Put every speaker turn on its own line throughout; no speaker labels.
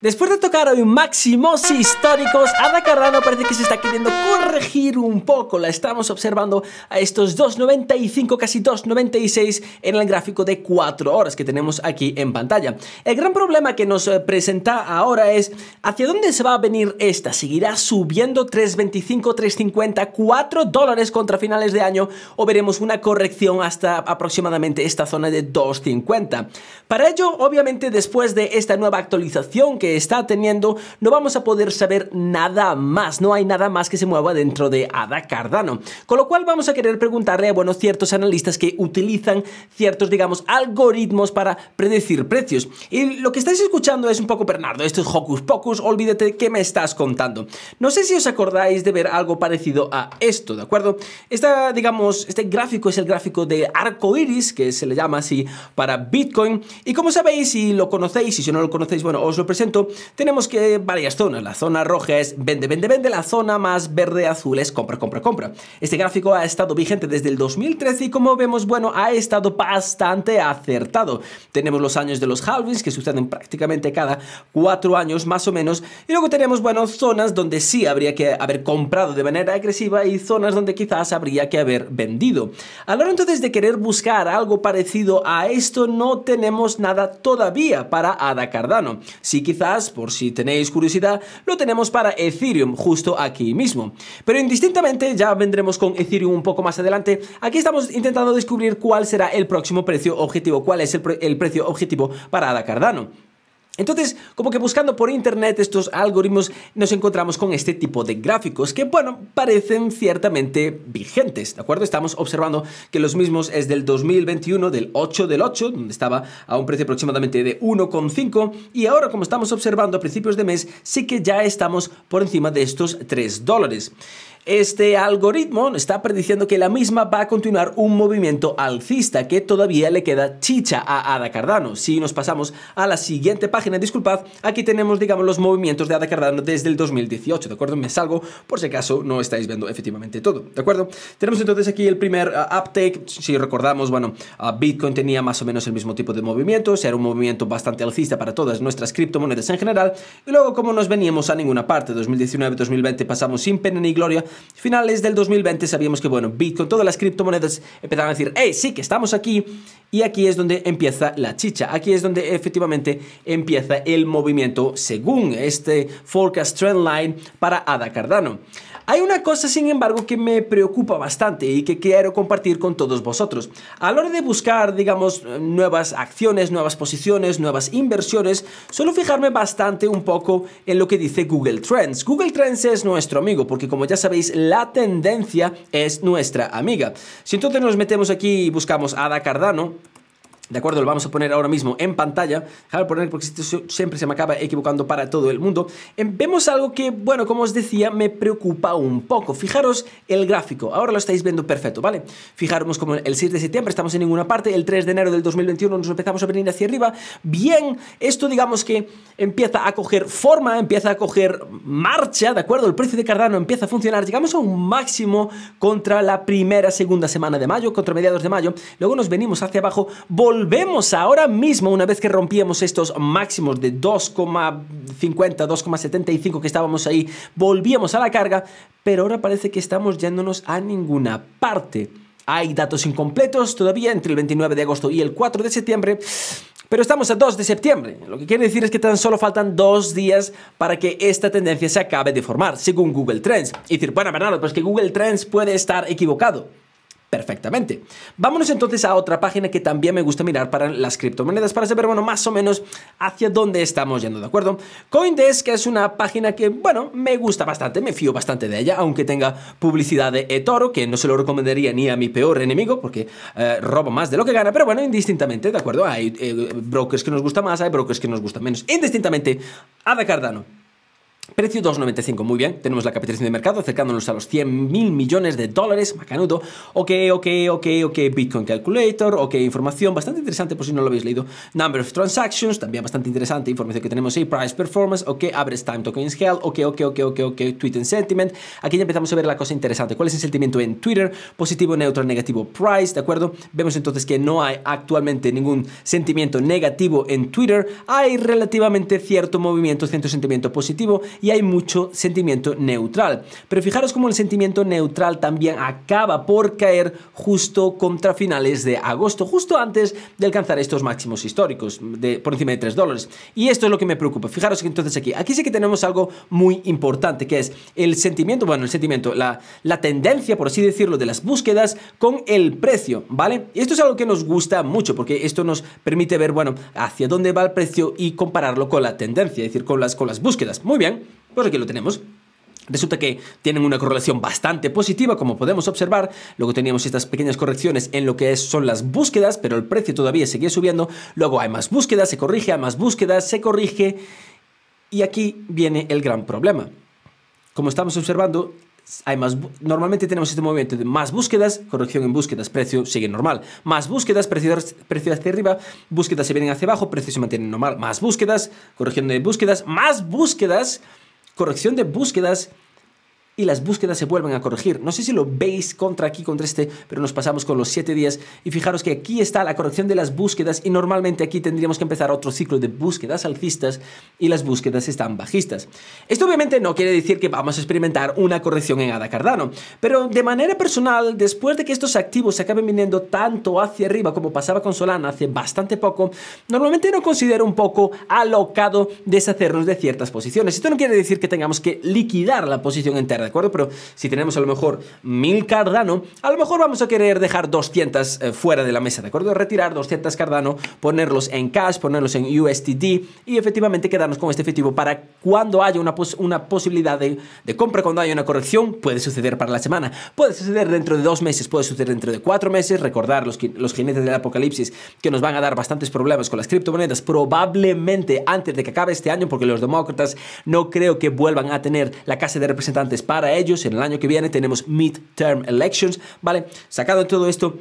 Después de tocar hoy máximos históricos, Ada Carrano parece que se está queriendo corregir un poco. La estamos observando a estos 2.95, casi 2.96 en el gráfico de 4 horas que tenemos aquí en pantalla. El gran problema que nos eh, presenta ahora es hacia dónde se va a venir esta. ¿Seguirá subiendo 3.25, 3.50, 4 dólares contra finales de año o veremos una corrección hasta aproximadamente esta zona de 2.50? Para ello, obviamente, después de esta nueva actualización que está teniendo, no vamos a poder saber nada más, no hay nada más que se mueva dentro de ADA Cardano. Con lo cual vamos a querer preguntarle a ciertos analistas que utilizan ciertos, digamos, algoritmos para predecir precios. Y lo que estáis escuchando es un poco, Bernardo, esto es hocus pocus, olvídate qué me estás contando. No sé si os acordáis de ver algo parecido a esto, ¿de acuerdo? Esta, digamos, este gráfico es el gráfico de arco iris, que se le llama así para Bitcoin. Y como sabéis, si lo conocéis, y si no lo conocéis, bueno, os lo presento tenemos que varias zonas. La zona roja es vende, vende, vende, la zona más verde azul es compra, compra, compra. Este gráfico ha estado vigente desde el 2013 y como vemos, bueno, ha estado bastante acertado. Tenemos los años de los halvings que suceden prácticamente cada cuatro años más o menos y luego tenemos, bueno, zonas donde sí habría que haber comprado de manera agresiva y zonas donde quizás habría que haber vendido. A la hora entonces de querer buscar algo parecido a esto, no tenemos nada todavía para Ada Cardano. Sí, quizás por si tenéis curiosidad, lo tenemos para Ethereum, justo aquí mismo. Pero indistintamente, ya vendremos con Ethereum un poco más adelante, aquí estamos intentando descubrir cuál será el próximo precio objetivo, cuál es el, precio objetivo para ADA Cardano. Entonces, como que buscando por internet estos algoritmos, nos encontramos con este tipo de gráficos que, bueno, parecen ciertamente vigentes, ¿de acuerdo? Estamos observando que los mismos es del 2021, del 8 del 8, donde estaba a un precio aproximadamente de 1,5, y ahora, como estamos observando a principios de mes, sí que ya estamos por encima de estos 3 dólares. Este algoritmo está prediciendo que la misma va a continuar un movimiento alcista que todavía le queda chicha a Ada Cardano. Si nos pasamos a la siguiente página, disculpad, aquí tenemos, digamos, los movimientos de Ada Cardano desde el 2018, ¿de acuerdo? Me salgo por si acaso no estáis viendo efectivamente todo, ¿de acuerdo? Tenemos entonces aquí el primer ah, uptake, si recordamos, bueno, ah, Bitcoin tenía más o menos el mismo tipo de movimientos, era un movimiento bastante alcista para todas nuestras criptomonedas en general, y luego como nos veníamos a ninguna parte, 2019-2020 pasamos sin pena ni gloria, finales del 2020 sabíamos que, bueno, Bitcoin, todas las criptomonedas empezaban a decir, hey, eh, sí que estamos aquí, y aquí es donde empieza la chicha, aquí es donde efectivamente empieza el movimiento según este forecast trend line para ADA Cardano. Hay una cosa, sin embargo, que me preocupa bastante y que quiero compartir con todos vosotros. A la hora de buscar, digamos, nuevas acciones, nuevas posiciones, nuevas inversiones, suelo fijarme bastante un poco en lo que dice Google Trends. Google Trends es nuestro amigo, porque como ya sabéis, la tendencia es nuestra amiga. Si entonces nos metemos aquí y buscamos Ada Cardano, ¿De acuerdo? Lo vamos a poner ahora mismo en pantalla. Déjame poner porque esto siempre se me acaba equivocando para todo el mundo. Em, vemos algo que, bueno, como os decía, me preocupa un poco. Fijaros el gráfico. Ahora lo estáis viendo perfecto, ¿vale? Fijaros como el 6 de septiembre estamos en ninguna parte. El 3 de enero del 2021 nos empezamos a venir hacia arriba. Bien, esto digamos que empieza a coger forma, empieza a coger marcha, ¿de acuerdo? El precio de Cardano empieza a funcionar. Llegamos a un máximo contra la primera, segunda semana de mayo, contra mediados de mayo. Luego nos venimos hacia abajo, volvemos ahora mismo, una vez que rompíamos estos máximos de 2,50, 2,75 que estábamos ahí, volvíamos a la carga, pero ahora parece que estamos yéndonos a ninguna parte. Hay datos incompletos todavía entre el 29 de agosto y el 4 de septiembre, pero estamos a 2 de septiembre. Lo que quiere decir es que tan solo faltan dos días para que esta tendencia se acabe de formar, según Google Trends. Y decir, bueno, Bernardo, pues que Google Trends puede estar equivocado perfectamente. Vámonos entonces a otra página que también me gusta mirar para las criptomonedas para saber, bueno, más o menos hacia dónde estamos yendo, ¿de acuerdo? Coindesk es una página que, bueno, me gusta bastante, me fío bastante de ella, aunque tenga publicidad de eToro, que no se lo recomendaría ni a mi peor enemigo porque eh, robo roba más de lo que gana, pero bueno, indistintamente, ¿de acuerdo? Hay eh, brokers que nos gusta más, hay brokers que nos gusta menos. Indistintamente, Ada Cardano. Precio 2,95, muy bien, tenemos la capitalización de mercado acercándonos a los 100.000 millones de dólares, macanudo, ok, ok, ok, ok, Bitcoin Calculator, ok, información bastante interesante por si no lo habéis leído, Number of Transactions, también bastante interesante, información que tenemos ahí, Price Performance, ok, Average Time tokens Coin Scale, ok, ok, ok, ok, ok, Tweet and Sentiment, aquí ya empezamos a ver la cosa interesante, cuál es el sentimiento en Twitter, positivo, neutro, negativo, Price, ¿de acuerdo? Vemos entonces que no hay actualmente ningún sentimiento negativo en Twitter, hay relativamente cierto movimiento, cierto sentimiento positivo, y hay mucho sentimiento neutral. Pero fijaros cómo el sentimiento neutral también acaba por caer justo contra finales de agosto, justo antes de alcanzar estos máximos históricos de, por encima de 3 dólares. Y esto es lo que me preocupa. Fijaros que entonces aquí, aquí sí que tenemos algo muy importante, que es el sentimiento, bueno, el sentimiento, la, la tendencia, por así decirlo, de las búsquedas con el precio, ¿vale? Y esto es algo que nos gusta mucho, porque esto nos permite ver, bueno, hacia dónde va el precio y compararlo con la tendencia, es decir, con las, con las búsquedas. Muy bien, pues aquí lo tenemos. Resulta que tienen una correlación bastante positiva, como podemos observar. Luego teníamos estas pequeñas correcciones en lo que son las búsquedas, pero el precio todavía seguía subiendo. Luego hay más búsquedas, se corrige, hay más búsquedas, se corrige. Y aquí viene el gran problema. Como estamos observando, hay más, normalmente tenemos este movimiento de más búsquedas, corrección en búsquedas, precio sigue normal. Más búsquedas, precio, precio hacia arriba, búsquedas se vienen hacia abajo, precio se mantiene normal. Más búsquedas, corrección de búsquedas, más búsquedas corrección de búsquedas y las búsquedas se vuelven a corregir. No sé si lo veis contra aquí, contra este, pero nos pasamos con los 7 días y fijaros que aquí está la corrección de las búsquedas y normalmente aquí tendríamos que empezar otro ciclo de búsquedas alcistas y las búsquedas están bajistas. Esto obviamente no quiere decir que vamos a experimentar una corrección en ADA Cardano, pero de manera personal, después de que estos activos se acaben viniendo tanto hacia arriba como pasaba con Solana hace bastante poco, normalmente no considero un poco alocado deshacernos de ciertas posiciones. Esto no quiere decir que tengamos que liquidar la posición entera ¿de acuerdo? Pero si tenemos a lo mejor 1000 Cardano, a lo mejor vamos a querer dejar 200 eh, fuera de la mesa, ¿de acuerdo? Retirar 200 Cardano, ponerlos en cash, ponerlos en USDT y efectivamente quedarnos con este efectivo para cuando haya una, una posibilidad de, compra, cuando haya una corrección, puede suceder para la semana, puede suceder dentro de dos meses, puede suceder dentro de cuatro meses, recordar los, los jinetes del apocalipsis que nos van a dar bastantes problemas con las criptomonedas, probablemente antes de que acabe este año, porque los demócratas no creo que vuelvan a tener la Casa de Representantes para para ellos. En el año que viene tenemos midterm elections, ¿vale? Sacado todo esto,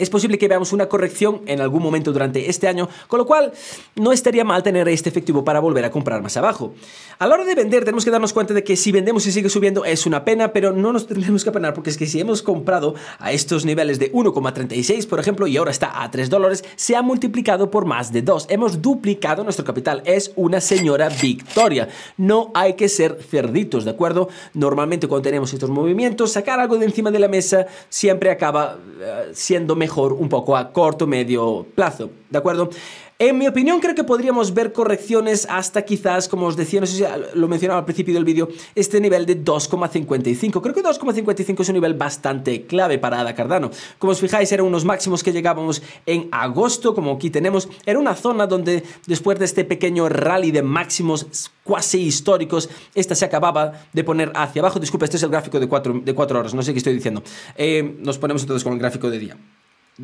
es posible que veamos una corrección en algún momento durante este año, con lo cual no estaría mal tener este efectivo para volver a comprar más abajo. A la hora de vender tenemos que darnos cuenta de que si vendemos y sigue subiendo es una pena, pero no nos tenemos que apenar porque es que si hemos comprado a estos niveles de 1,36 por ejemplo y ahora está a 3 dólares, se ha multiplicado por más de 2. Hemos duplicado nuestro capital, es una señora victoria. No hay que ser cerditos, ¿de acuerdo? Normalmente cuando tenemos estos movimientos, sacar algo de encima de la mesa siempre acaba eh, siendo mejor mejor un poco a corto medio plazo, ¿de acuerdo? En mi opinión creo que podríamos ver correcciones hasta quizás, como os decía, no sé si lo mencionaba al principio del vídeo, este nivel de 2,55. Creo que 2,55 es un nivel bastante clave para Ada Cardano. Como os fijáis, eran unos máximos que llegábamos en agosto, como aquí tenemos. Era una zona donde después de este pequeño rally de máximos cuasi históricos, esta se acababa de poner hacia abajo. Disculpe, este es el gráfico de 4 de horas, no sé qué estoy diciendo. Eh, nos ponemos entonces con el gráfico de día.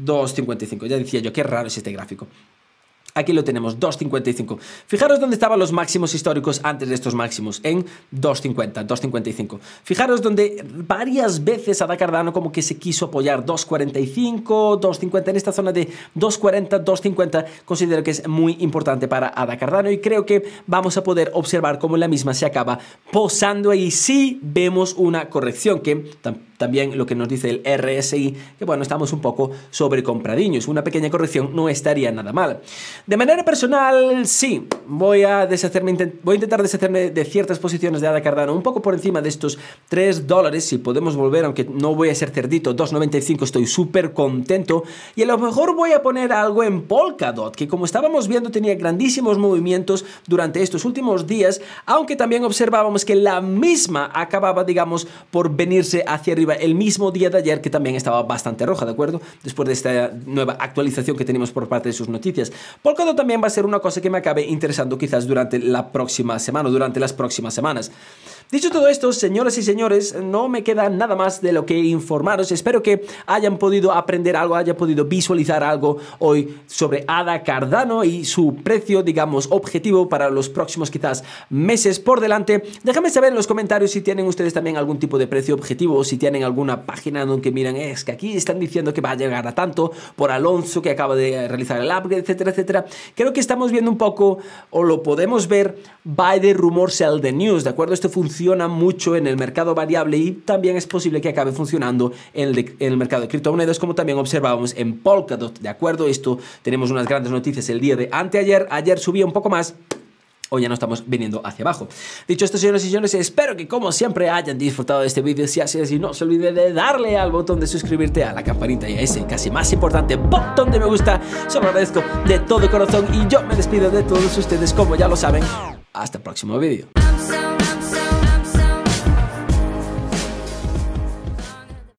2.55. Ya decía yo, qué raro es este gráfico. Aquí lo tenemos, 2.55. Fijaros dónde estaban los máximos históricos antes de estos máximos, en 2.50, 2.55. Fijaros donde varias veces Ada Cardano como que se quiso apoyar 2.45, 2.50, en esta zona de 2.40, 2.50, considero que es muy importante para Ada Cardano y creo que vamos a poder observar cómo la misma se acaba posando ahí si vemos una corrección que tampoco también lo que nos dice el RSI, que bueno, estamos un poco sobrecompradiños. Una pequeña corrección no estaría nada mal. De manera personal, sí, voy a deshacerme, voy a intentar deshacerme de ciertas posiciones de ADA Cardano, un poco por encima de estos 3 dólares, si podemos volver, aunque no voy a ser cerdito, 2.95 estoy súper contento. Y a lo mejor voy a poner algo en Polkadot, que como estábamos viendo tenía grandísimos movimientos durante estos últimos días, aunque también observábamos que la misma acababa, digamos, por venirse hacia arriba el mismo día de ayer que también estaba bastante roja, ¿de acuerdo? Después de esta nueva actualización que tenemos por parte de sus noticias. por Polkadot también va a ser una cosa que me acabe interesando quizás durante la próxima semana durante las próximas semanas. Dicho todo esto, señoras y señores, no me queda nada más de lo que informaros. Espero que hayan podido aprender algo, hayan podido visualizar algo hoy sobre ADA Cardano y su precio, digamos, objetivo para los próximos quizás meses por delante. Déjame saber en los comentarios si tienen ustedes también algún tipo de precio objetivo o si tienen alguna página donde miran, es que aquí están diciendo que va a llegar a tanto por Alonso que acaba de realizar el upgrade, etcétera, etcétera. Creo que estamos viendo un poco, o lo podemos ver, by the rumor sell the news, ¿de acuerdo? Esto funciona funciona mucho en el mercado variable y también es posible que acabe funcionando en el, mercado de criptomonedas, como también observábamos en Polkadot. De acuerdo, esto tenemos unas grandes noticias el día de anteayer. Ayer subía un poco más. Hoy ya no estamos viniendo hacia abajo. Dicho esto, señores y señores, espero que como siempre hayan disfrutado de este vídeo. Si así es, y no se olvide de darle al botón de suscribirte, a la campanita y a ese casi más importante botón de me gusta. Se lo agradezco de todo corazón y yo me despido de todos ustedes, como ya lo saben. Hasta el próximo vídeo.